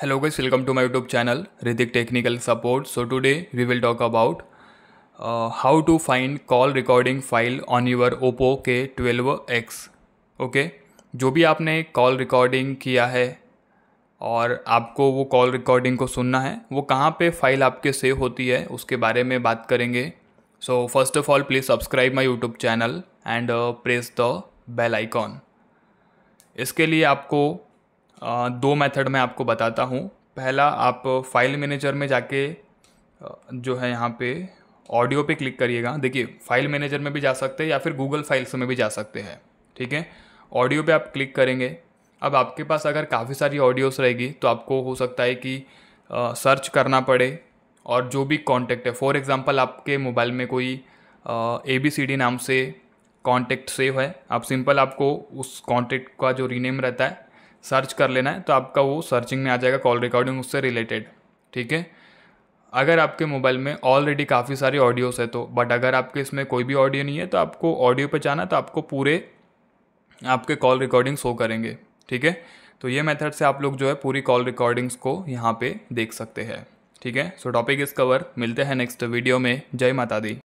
hello guys welcome to my YouTube channel रिदिक technical support so today we will talk about how to find call recording file on your Oppo K twelve X okay जो भी आपने call recording किया है और आपको वो call recording को सुनना है वो कहाँ पे फाइल आपके सेव होती है उसके बारे में बात करेंगे so first of all please subscribe my YouTube channel and press the bell icon इसके लिए आपको दो मेथड मैं आपको बताता हूँ पहला आप फाइल मैनेजर में जाके जो है यहाँ पे ऑडियो पे क्लिक करिएगा देखिए फाइल मैनेजर में भी जा सकते हैं या फिर गूगल फाइल्स में भी जा सकते हैं ठीक है ऑडियो पे आप क्लिक करेंगे अब आपके पास अगर काफ़ी सारी ऑडियोस रहेगी तो आपको हो सकता है कि आ, सर्च करना पड़े और जो भी कॉन्टैक्ट है फॉर एग्ज़ाम्पल आपके मोबाइल में कोई ए बी सी डी नाम से कॉन्टेक्ट सेव है आप सिंपल आपको उस कॉन्टेक्ट का जो रीनेम रहता है सर्च कर लेना है तो आपका वो सर्चिंग में आ जाएगा कॉल रिकॉर्डिंग उससे रिलेटेड ठीक है अगर आपके मोबाइल में ऑलरेडी काफ़ी सारी ऑडियोस है तो बट अगर आपके इसमें कोई भी ऑडियो नहीं है तो आपको ऑडियो पर जाना तो आपको पूरे आपके कॉल रिकॉर्डिंग शो करेंगे ठीक है तो ये मेथड से आप लोग जो है पूरी कॉल रिकॉर्डिंग्स को यहाँ पे देख सकते हैं ठीक है सो टॉपिक इस कवर मिलते हैं नेक्स्ट वीडियो में जय माता दी